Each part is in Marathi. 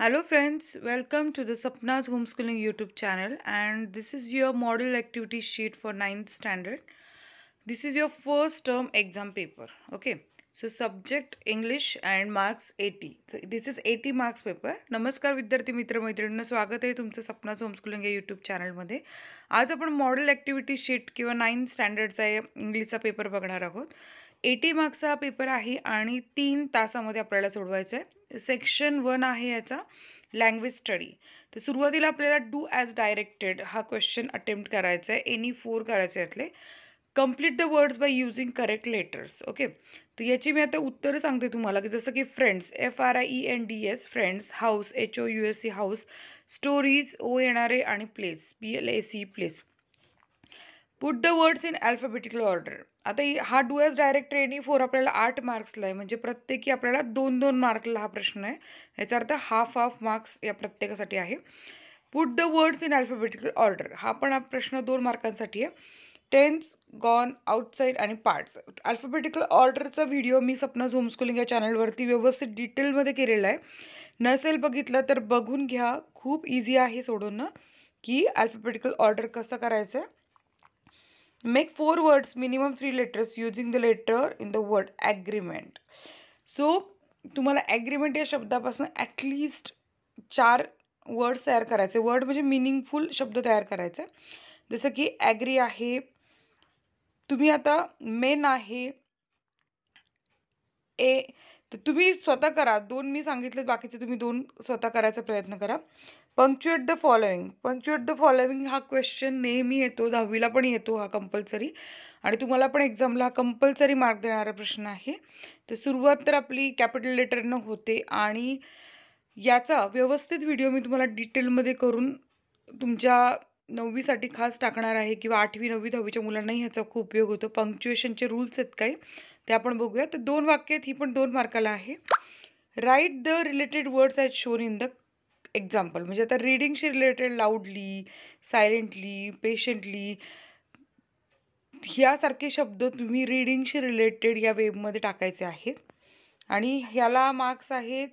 Hello friends, welcome to the Sapna's Homeschooling YouTube channel and this is your model activity sheet for 9th standard. This is your first term exam paper, okay. So subject English and marks eighty so this is eighty marks paper नमस्कार विद्यार्थी मित्र मैत्रिणींना स्वागत आहे तुमचं सपनाचं होमस्कुलिंग या यूट्यूब चॅनलमध्ये आज आपण मॉडेल ॲक्टिव्हिटी शीट किंवा नाईन स्टँडर्डचा इंग्लिशचा पेपर बघणार आहोत एटी मार्क्सचा हा पेपर आहे आणि तीन तासामध्ये आपल्याला सोडवायचा आहे सेक्शन वन आहे याचा लँग्वेज स्टडी तर सुरुवातीला आपल्याला डू ॲज डायरेक्टेड हा क्वेश्चन अटेम्प्ट करायचा आहे एनी फोर करायचे यातले complete the words by using correct letters okay तर याची मी आता उत्तरं सांगते तुम्हाला की जसं की friends F R I E N D S friends house H O U S C house stories O येणारे आणि place P L A C place put the words in alphabetical order आता हा एस डायरेक्ट ट्रेनिंग फोर आपल्याला आठ मार्क्सला आहे म्हणजे प्रत्येकी आपल्याला दोन दोन मार्कला हा प्रश्न आहे याचा अर्थ हाफ हाफ मार्क्स या प्रत्येकासाठी आहे put the words in alphabetical order हा पण हा प्रश्न दोन मार्कांसाठी आहे टेन्स गॉन आउटसाईड आणि पार्ट्स अल्फाबेटिकल ऑर्डरचा व्हिडिओ मी सपना होमस्कूलिंग या चॅनलवरती व्यवस्थित डिटेलमध्ये केलेला आहे नसेल बघितलं तर बघून घ्या खूप इझी आहे सोडून की अल्फाबेटिकल ऑर्डर कसं करायचं make four words minimum three letters using the letter in the word agreement so तुम्हाला ॲग्रीमेंट या शब्दापासून ॲटलिस्ट चार वर्ड्स तयार करायचे वर्ड म्हणजे मिनिंगफुल शब्द तयार करायचे जसं की ॲग्री आहे तुम्ही आता मेन आहे ए तर तुम्ही स्वतः करा दोन मी सांगितले बाकीचे तुम्ही दोन स्वतः करायचा प्रयत्न करा punctuate the following punctuate the following हा क्वेश्चन नेहमी येतो दहावीला पण येतो हा कंपल्सरी आणि तुम्हाला पण एक्झामला हा कंपल्सरी मार्क देणारा प्रश्न आहे तर सुरुवात तर आपली कॅपिटल लेटरनं होते आणि याचा व्यवस्थित व्हिडिओ मी तुम्हाला डिटेलमध्ये करून तुमच्या नववीसाठी खास टाकणार आहे किंवा आठवी नववी दहावीच्या मुलांनाही ह्याचा खूप उपयोग होतो पंक्च्युएशनचे रूल्स आहेत काही ते आपण बघूया तर दोन आहेत ही पण दोन मार्काला आहे write the related words I shown in the example म्हणजे आता रीडिंगशी रिलेटेड लाऊडली सायलेंटली पेशंटली ह्यासारखे शब्द तुम्ही रीडिंगशी रिलेटेड या वेबमध्ये टाकायचे आहेत आणि ह्याला मार्क्स आहेत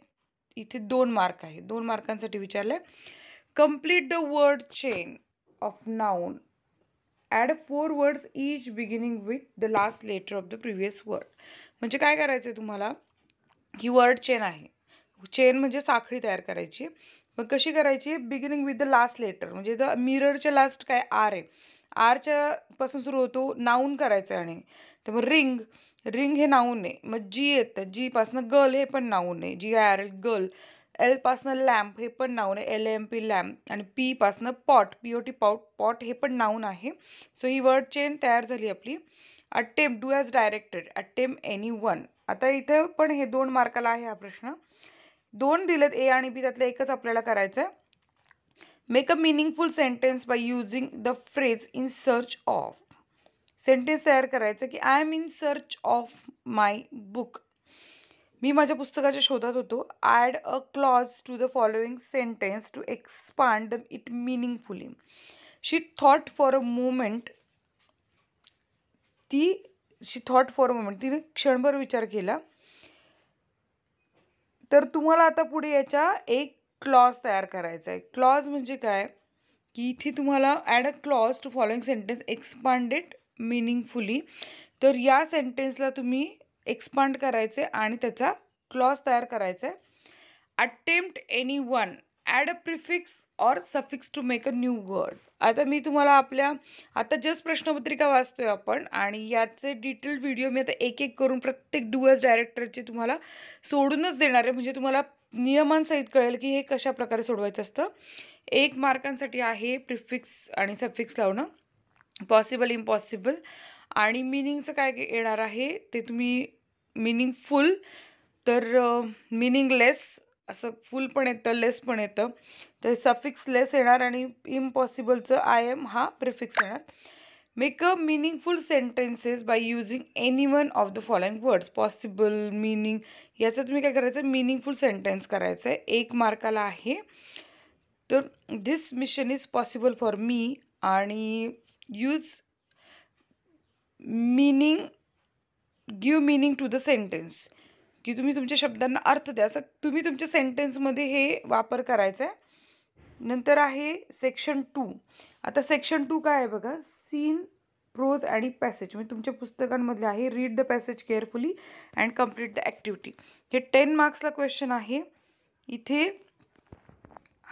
इथे दोन मार्क आहेत दोन मार्कांसाठी विचारलं आहे complete the word chain of noun add four words each beginning with the last letter of the previous word म्हणजे काय करायचं आहे तुम्हाला ही वर्ड चेन आहे चेन म्हणजे साखळी तयार करायची मग कशी करायची beginning with the last letter म्हणजे द मिररच्या लास्ट काय आर आहे आरच्या पासून सुरू होतो नाऊन करायचं आणि तर मग रिंग रिंग हे नाऊन आहे मग जी येतं जीपासनं गर्ल हे पण नाऊन आहे G I R L girl एलपासनं लॅम्प हे पण नाऊन आहे एल एम पी लॅम्प आणि पीपासनं pot P O T pot pot हे पण नाऊन आहे सो ही वर्ड चेन तयार झाली आपली attempt do as directed attempt any one आता इथं पण हे दोन मार्काला आहे हा प्रश्न दोन दिलेत ए आणि बी त्यातलं एकच आपल्याला करायचं आहे make a meaningful sentence by using the phrase in search of sentence तयार करायचं की I am in search of my book मी माझ्या पुस्तकाच्या शोधात होतो add a clause to the following sentence to expand the it meaningfully she thought for a moment ती she thought for a moment तिने क्षणभर विचार केला तर तुम्हाला आता पुढे याच्या एक क्लॉज तयार करायचा आहे क्लॉज म्हणजे काय की इथे तुम्हाला add a clause to following sentence expanded meaningfully तर या सेंटेन्सला तुम्ही एक्सपांड करायचे आणि त्याचा क्लॉज तयार करायचा आहे attempt any one add a prefix or suffix to make a new word आता मी तुम्हाला आपल्या आता जस्ट प्रश्नपत्रिका वाचतोय आपण आणि याचे डिटेल व्हिडिओ मी आता एक एक करून प्रत्येक डुअर्स डायरेक्टरचे तुम्हाला सोडूनच देणार आहे म्हणजे तुम्हाला नियमांसहित कळेल की हे कशा प्रकारे सोडवायचं असतं एक मार्कांसाठी आहे प्रिफिक्स आणि सफिक्स लावणं पॉसिबल इम्पॉसिबल आणि मिनिंगचं काय येणार आहे ते तुम्ही मिनिंगफुल तर मिनिंगलेस असं फुल पण येतं लेस पण येतं तर सफिक्स लेस येणार आणि इम्पॉसिबलचं आय एम हा प्रिफिक्स येणार make a meaningful sentences by using any one of the following words possible meaning याचं तुम्ही काय करायचं आहे मिनिंगफुल सेंटेन्स करायचं आहे एक मार्काला आहे तर this mission is possible for me आणि use meaning give meaning to the sentence की तुम्ही तुमच्या शब्दांना अर्थ द्या असं तुम्ही तुमच्या सेंटेन्समध्ये हे वापर करायचा आहे नंतर आहे सेक्शन टू आता सेक्शन टू काय आहे बघा सीन प्रोज आणि पॅसेज म्हणजे तुमच्या पुस्तकांमधले आहे read the passage carefully and complete the activity हे टेन मार्क्सला क्वेश्चन आहे इथे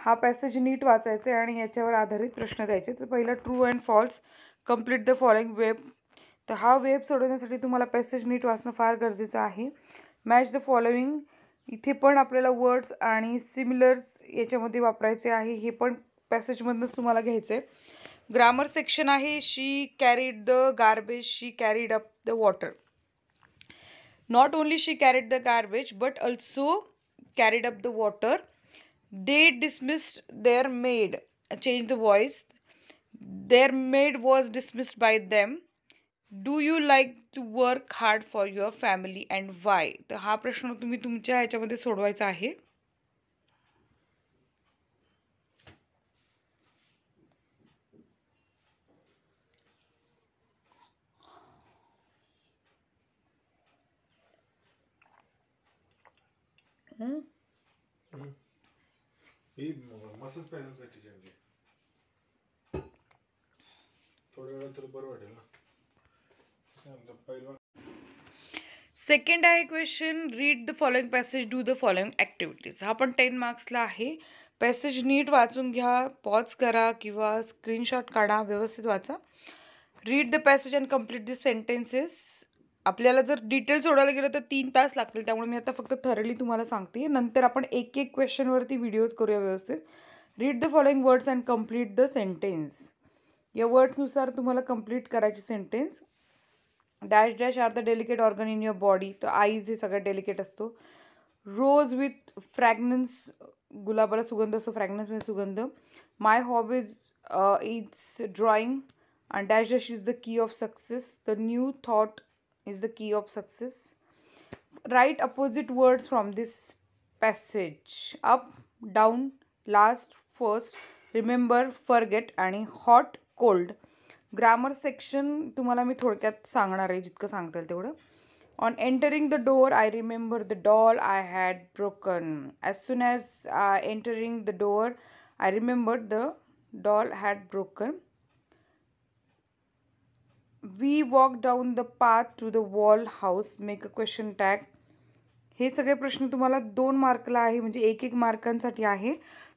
हा पॅसेज नीट वाचायचा आहे आणि याच्यावर आधारित प्रश्न द्यायचे तर पहिला true and false complete the following web तर हा वेब सोडवण्यासाठी तुम्हाला पॅसेज नीट वाचणं फार गरजेचं आहे मॅच द फॉलोईंग इथे पण आपल्याला वर्ड्स आणि सिमिलर्स याच्यामध्ये वापरायचे आहे हे पण पॅसेजमधनंच तुम्हाला घ्यायचं आहे ग्रामर सेक्शन आहे she carried the garbage she carried up the water not only she carried the garbage but also carried up the water they dismissed their maid change the voice their maid was dismissed by them do you like to work hard for your family and why तर हा प्रश्न तुम्ही तुमच्या ह्याच्यामध्ये सोडवायचा आहे थोड्या वेळा तर बरं वाटेल ना सेकंड आहे question read the following passage do the following activities हा पण टेन मार्क्सला आहे पॅसेज नीट वाचून घ्या पॉज करा किंवा स्क्रीनशॉट काढा व्यवस्थित वाचा read the passage and complete the sentences आपल्याला जर डिटेल सोडायला गेलं तर तीन तास लागतील त्यामुळे मी आता फक्त थरली तुम्हाला सांगते नंतर आपण एक एक क्वेश्चनवरती व्हिडिओ करूया व्यवस्थित read the following words and complete the sentence या वर्ड्सनुसार तुम्हाला कम्प्लीट करायची sentence dash dash are the delicate organ in your body तर आईज हे सगळ्यात डेलिकेट असतो रोज विथ फ्रॅगनन्स गुलाबाला सुगंध असतो फ्रॅग्नन्स म्हणजे सुगंध my hobbies is drawing and dash dash is the key of success the new thought is the key of success write opposite words from this passage up down last first remember get आणि हॉट कोल्ड ग्रामर सेक्शन तुम्हाला मी थोडक्यात सांगणार आहे जितकं सांगता येईल तेवढं on entering the door I remember the doll I had broken as soon as I entering the door I remember the doll had broken we walk down the path to the wall house make a question tag हे सगळे प्रश्न तुम्हाला दोन मार्कला आहे म्हणजे एक एक मार्कांसाठी आहे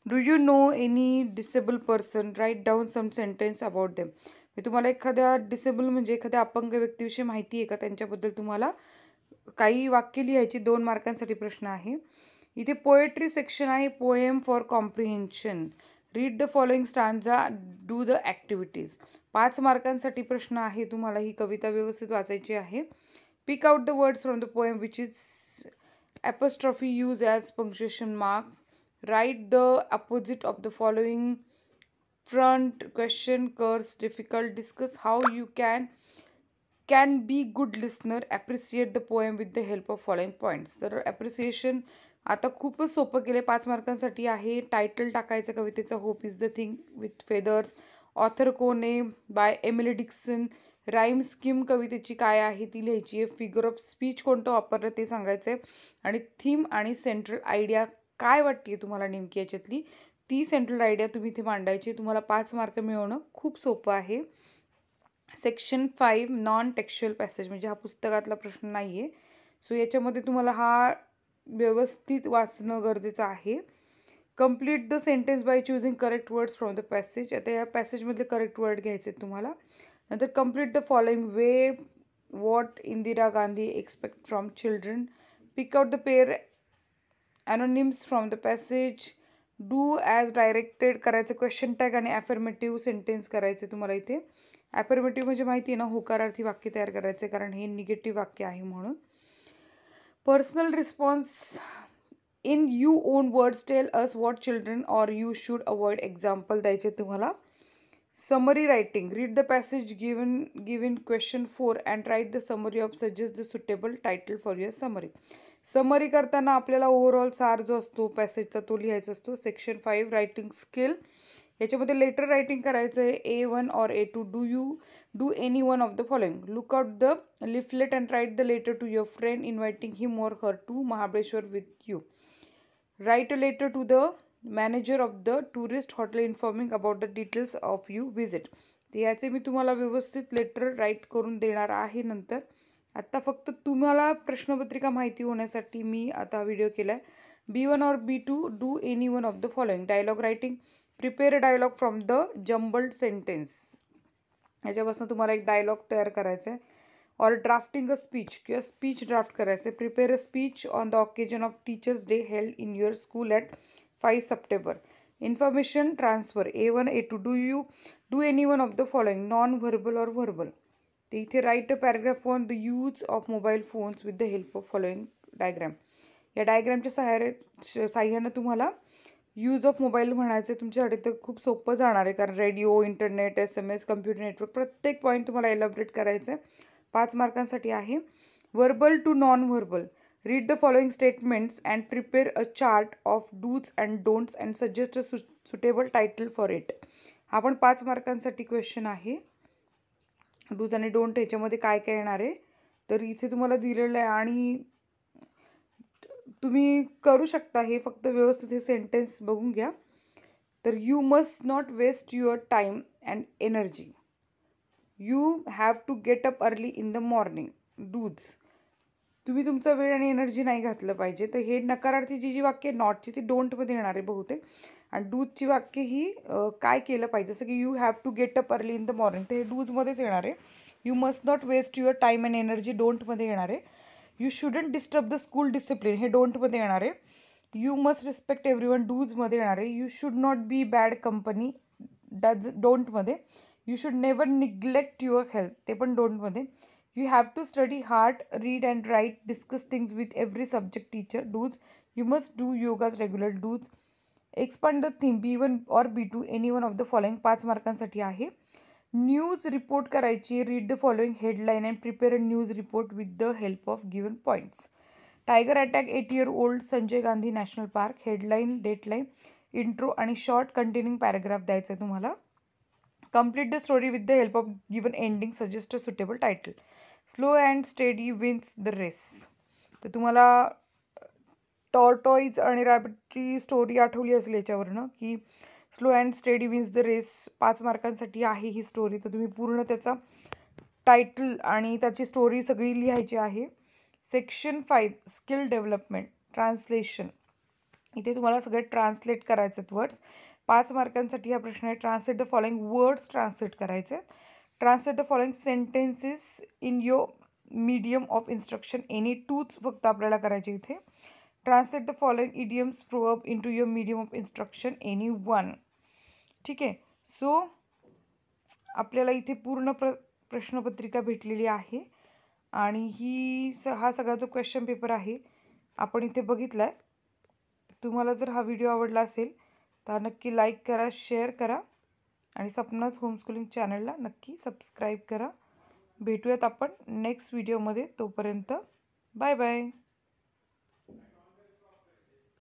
do you know any disable person write down some sentence about them हे तुम्हाला एखाद्या डिसेबल म्हणजे एखाद्या अपंग व्यक्तीविषयी माहिती आहे का त्यांच्याबद्दल तुम्हाला काही वाक्य लिहायची दोन मार्कांसाठी प्रश्न आहे इथे पोएट्री सेक्शन आहे poem for comprehension read the following stanza do the activities पाच मार्कांसाठी प्रश्न आहे तुम्हाला ही कविता व्यवस्थित वाचायची आहे pick out the words from the poem which is apostrophe use as punctuation mark write the opposite of the following front question curse difficult discuss how you can can be good listener appreciate the poem with the help of following points तर appreciation आता खूपच सोपं केलं पाच मार्कांसाठी आहे टायटल टाकायचं कवितेचं hope is the thing with feathers author कोण by Emily Dixon rhyme scheme कवितेची काय आहे ती लिहायची आहे फिगर ऑफ स्पीच कोणतं वापरलं ते सांगायचं आहे आणि थीम आणि सेंट्रल आयडिया काय वाटते तुम्हाला नेमकी याच्यातली ती सेंट्रल आयडिया तुम्ही इथे मांडायची तुम्हाला पाच मार्क मिळवणं खूप सोपं आहे section five non textual passage म्हणजे हा पुस्तकातला प्रश्न नाही आहे सो याच्यामध्ये तुम्हाला हा व्यवस्थित वाचणं गरजेचं आहे complete the sentence by choosing correct words from the passage आता या पॅसेजमधले करेक्ट वर्ड घ्यायचे आहेत तुम्हाला नंतर complete the following way what Indira Gandhi expect from children pick out the pair antonyms from the passage do as directed करायचं क्वेश्चन टॅग आणि ॲफर्मेटिव्ह सेंटेन्स करायचे तुम्हाला इथे ॲफर्मेटिव्ह म्हणजे माहिती आहे ना होकारार्थी वाक्य तयार करायचे कारण हे निगेटिव्ह वाक्य आहे म्हणून personal response in you own words tell us what children or you should avoid example द्यायचे तुम्हाला summary writing read the passage given given question 4 and write the summary of suggest the suitable title for your summary summary करताना आपल्याला ओव्हरऑल सार जो असतो पॅसेजचा तो लिहायचा असतो सेक्शन फाईव्ह रायटिंग स्किल याच्यामध्ये लेटर रायटिंग करायचं आहे A one or A two do you do any one of the following look out the leaflet and write the letter to your friend inviting him or her to Mahabaleshwar with you write a letter to the manager of the tourist hotel informing about the details of you visit तर याचे मी तुम्हाला व्यवस्थित लेटर राईट करून देणार आहे नंतर आत्ता फक्त तुम्हाला प्रश्नपत्रिका माहिती होण्यासाठी मी आता व्हिडिओ केला आहे B one or B two do any one of the following dialogue writing prepare dialogue from the jumbled sentence याच्यापासून तुम्हाला एक डायलॉग तयार करायचा आहे और ड्राफ्टिंग अ स्पीच किंवा स्पीच ड्राफ्ट करायचं आहे prepare a speech on the occasion of teachers day held in your school at five September information transfer A one A two do you do any one of the following non verbal or verbal ते इथे write a paragraph on the use of mobile phones with the help of following diagram या डायग्रॅमच्या सहाय्या साह्यानं तुम्हाला यूज ऑफ मोबाईल म्हणायचं तुमच्यासाठी तर खूप सोपं जाणार आहे कारण radio internet S M S computer network प्रत्येक पॉईंट तुम्हाला एलॅबरेट करायचं आहे पाच मार्कांसाठी आहे verbal to non verbal read the following statements and prepare a chart of dos and don'ts and suggest a su suitable title for it हा पण पाच मार्कांसाठी क्वेश्चन आहे डूज आणि डोंट ह्याच्यामध्ये काय काय येणार आहे तर इथे तुम्हाला दिलेलं आहे आणि तुम्ही करू शकता हे फक्त व्यवस्थित हे सेंटेन्स बघून घ्या तर you must not waste your time and energy you have to get up early in the morning dos तुम्ही तुमचा वेळ आणि एनर्जी नाही घातलं पाहिजे तर हे नकारार्थी जी जी वाक्य नॉटची ती डोंटमध्ये येणार आहे बहुतेक आणि डूजची वाक्य ही काय केलं पाहिजे जसं की you have to get up early in the morning तर हे डूजमध्येच येणार आहे you must not waste your time and energy डोंटमध्ये येणार आहे you shouldn't disturb the school discipline हे डोंटमध्ये येणार आहे you must respect every one डूजमध्ये येणार आहे you should not be bad company dos डोंटमध्ये you should never neglect your health ते पण डोंटमध्ये you have to study hard read and write discuss things with every subject teacher dos you must do yogas regular dos expand the theme B one or B two any one of the following पाच मार्कांसाठी आहे न्यूज रिपोर्ट करायची read the following headline and prepare news report with the help of given points tiger attack eight year old Sanjay Gandhi national park headline dateline intro आणि शॉर्ट कंटेनिंग पॅराग्राफ द्यायचा आहे तुम्हाला complete the story with the help of given ending suggest a suitable title slow and steady wins the race तर तुम्हाला टॉर्टॉईज आणि रॅबिटची स्टोरी आठवली असेल याच्यावरनं की slow and steady wins the race पाच मार्कांसाठी आहे ही स्टोरी तर तुम्ही पूर्ण त्याचा टायटल आणि त्याची स्टोरी सगळी लिहायची आहे section five skill development translation इथे तुम्हाला सगळे ट्रान्सलेट करायचे आहेत वर्ड्स पाच मार्कांसाठी हा प्रश्न आहे translate the following words translate करायचे आहेत translate the following sentences in your medium of instruction any टूच फक्त आपल्याला करायचे इथे ट्रान्सलेट द फॉलोइंग इडियम्स प्रोअप into your medium of instruction any one ठीक आहे सो आपल्याला इथे पूर्ण प्र प्रश्नपत्रिका भेटलेली आहे आणि ही स हा सगळा जो क्वेश्चन पेपर आहे आपण इथे बघितला आहे तुम्हाला जर हा व्हिडिओ आवडला असेल तर नक्की लाईक करा शेअर करा आणि सपनाज होमस्कूलिंग चॅनलला नक्की सबस्क्राईब करा भेटूयात आपण नेक्स्ट व्हिडिओमध्ये तोपर्यंत बाय बाय